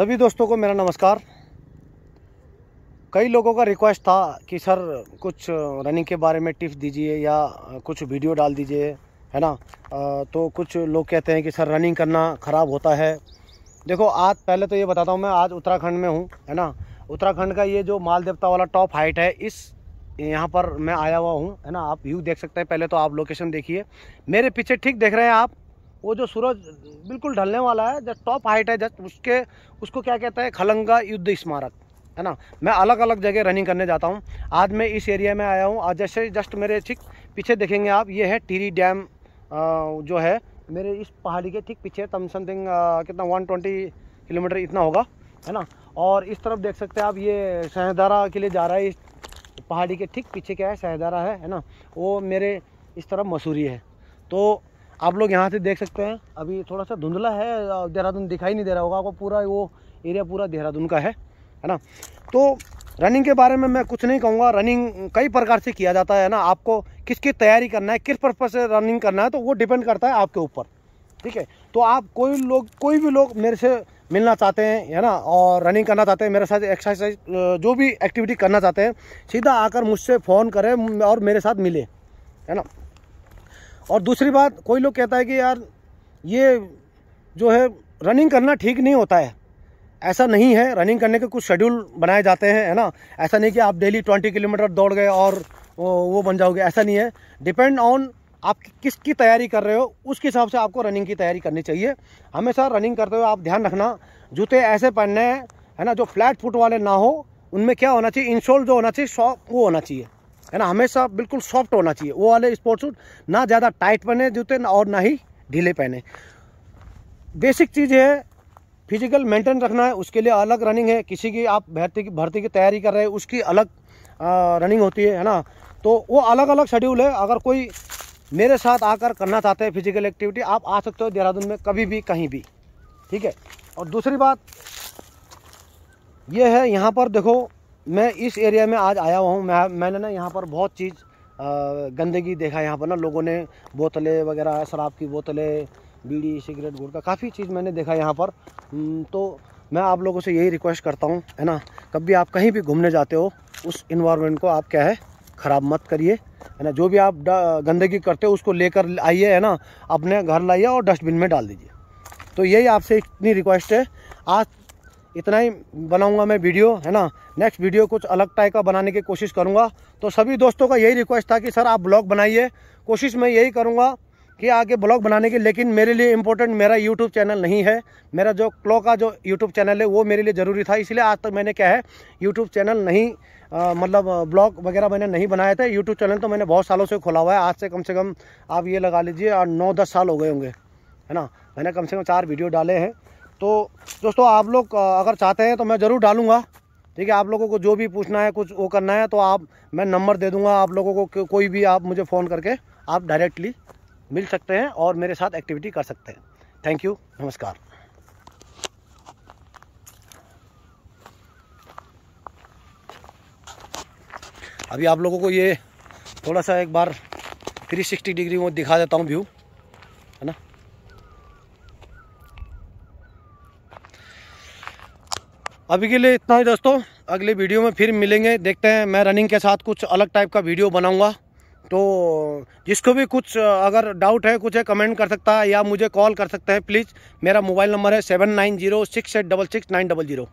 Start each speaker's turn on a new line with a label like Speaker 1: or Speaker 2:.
Speaker 1: सभी दोस्तों को मेरा नमस्कार कई लोगों का रिक्वेस्ट था कि सर कुछ रनिंग के बारे में टिप्स दीजिए या कुछ वीडियो डाल दीजिए है ना तो कुछ लोग कहते हैं कि सर रनिंग करना ख़राब होता है देखो आज पहले तो ये बताता हूँ मैं आज उत्तराखंड में हूँ है ना उत्तराखंड का ये जो माल देवता वाला टॉप हाइट है इस यहाँ पर मैं आया हुआ हूँ है ना आप व्यू देख सकते हैं पहले तो आप लोकेशन देखिए मेरे पीछे ठीक देख रहे हैं आप वो जो सूरज बिल्कुल ढलने वाला है जस्ट टॉप हाइट है जस्ट उसके उसको क्या कहता है खलंगा युद्ध स्मारक है ना मैं अलग अलग जगह रनिंग करने जाता हूँ आज मैं इस एरिया में आया हूँ आज जैसे जस्ट मेरे ठीक पीछे देखेंगे आप ये है टीरी डैम जो है मेरे इस पहाड़ी के ठीक पीछे तम समथिंग कितना ट्वेंटी किलोमीटर इतना होगा है ना और इस तरफ देख सकते हैं आप ये शहदारा के लिए जा रहा है इस पहाड़ी के ठीक पीछे क्या है शहदारा है है ना वो मेरे इस तरफ मसूरी है तो आप लोग यहाँ से देख सकते हैं अभी थोड़ा सा धुंधला है देहरादून दिखाई नहीं दे रहा होगा आपको पूरा वो एरिया पूरा देहरादून का है है ना तो रनिंग के बारे में मैं कुछ नहीं कहूँगा रनिंग कई प्रकार से किया जाता है ना आपको किसकी तैयारी करना है किस पर्पज़ से रनिंग करना है तो वो डिपेंड करता है आपके ऊपर ठीक है तो आप कोई लोग कोई भी लोग मेरे से मिलना चाहते हैं है ना और रनिंग करना चाहते हैं मेरे साथ एक्सरसाइज जो भी एक्टिविटी करना चाहते हैं सीधा आकर मुझसे फ़ोन करें और मेरे साथ मिले है ना और दूसरी बात कोई लोग कहता है कि यार ये जो है रनिंग करना ठीक नहीं होता है ऐसा नहीं है रनिंग करने के कुछ शेड्यूल बनाए जाते हैं है ना ऐसा नहीं कि आप डेली ट्वेंटी किलोमीटर दौड़ गए और वो बन जाओगे ऐसा नहीं है डिपेंड ऑन आप किसकी तैयारी कर रहे हो उसके हिसाब से आपको रनिंग की तैयारी करनी चाहिए हमेशा रनिंग करते हुए आप ध्यान रखना जूते ऐसे पहनने हैं है ना जो फ्लैट फुट वाले ना हो उनमें क्या होना चाहिए इंसोल जो होना चाहिए शॉप वो होना चाहिए है ना हमेशा बिल्कुल सॉफ्ट होना चाहिए वो वाले स्पोर्ट सूट ना ज़्यादा टाइट पहने जूते ना और ना ही ढीले पहने बेसिक चीज़ है फिजिकल मेंटेन रखना है उसके लिए अलग रनिंग है किसी की आप भर्ती की भर्ती की तैयारी कर रहे हैं उसकी अलग आ, रनिंग होती है है ना तो वो अलग अलग शेड्यूल है अगर कोई मेरे साथ आकर करना चाहते हैं फिजिकल एक्टिविटी आप आ सकते हो देहरादून में कभी भी कहीं भी ठीक है और दूसरी बात यह है यहाँ पर देखो मैं इस एरिया में आज आया हुआ हूँ मैं मैंने ना यहाँ पर बहुत चीज़ गंदगी देखा यहाँ पर ना लोगों ने बोतलें वगैरह शराब की बोतलें बीड़ी सिगरेट गुटखा काफ़ी चीज़ मैंने देखा यहाँ पर तो मैं आप लोगों से यही रिक्वेस्ट करता हूँ है ना कभी आप कहीं भी घूमने जाते हो उस इन्वायरमेंट को आप क्या है ख़राब मत करिए है ना जो भी आप गंदगी करते हो उसको लेकर आइए है ना अपने घर लाइए और डस्टबिन में डाल दीजिए तो यही आपसे इतनी रिक्वेस्ट है आज इतना ही बनाऊंगा मैं वीडियो है ना नेक्स्ट वीडियो कुछ अलग टाइप का बनाने की कोशिश करूंगा तो सभी दोस्तों का यही रिक्वेस्ट था कि सर आप ब्लॉग बनाइए कोशिश मैं यही करूंगा कि आगे ब्लॉग बनाने की लेकिन मेरे लिए इंपॉर्टेंट मेरा यूट्यूब चैनल नहीं है मेरा जो क्लो का जो यूट्यूब चैनल है वो मेरे लिए ज़रूरी था इसलिए आज तक मैंने क्या है यूट्यूब चैनल नहीं आ, मतलब ब्लॉग वगैरह मैंने नहीं बनाए थे यूट्यूब चैनल तो मैंने बहुत सालों से खोला हुआ है आज से कम से कम आप ये लगा लीजिए नौ दस साल हो गए होंगे है ना मैंने कम से कम चार वीडियो डाले हैं तो दोस्तों आप लोग अगर चाहते हैं तो मैं ज़रूर डालूँगा ठीक है आप लोगों को जो भी पूछना है कुछ वो करना है तो आप मैं नंबर दे दूँगा आप लोगों को कोई भी आप मुझे फ़ोन करके आप डायरेक्टली मिल सकते हैं और मेरे साथ एक्टिविटी कर सकते हैं थैंक यू नमस्कार अभी आप लोगों को ये थोड़ा सा एक बार 360 डिग्री में दिखा देता हूँ व्यू है ना अभी के लिए इतना ही दोस्तों अगले वीडियो में फिर मिलेंगे देखते हैं मैं रनिंग के साथ कुछ अलग टाइप का वीडियो बनाऊंगा तो जिसको भी कुछ अगर डाउट है कुछ है कमेंट कर सकता है या मुझे कॉल कर सकते हैं प्लीज़ मेरा मोबाइल नंबर है seven nine zero six eight double six nine double zero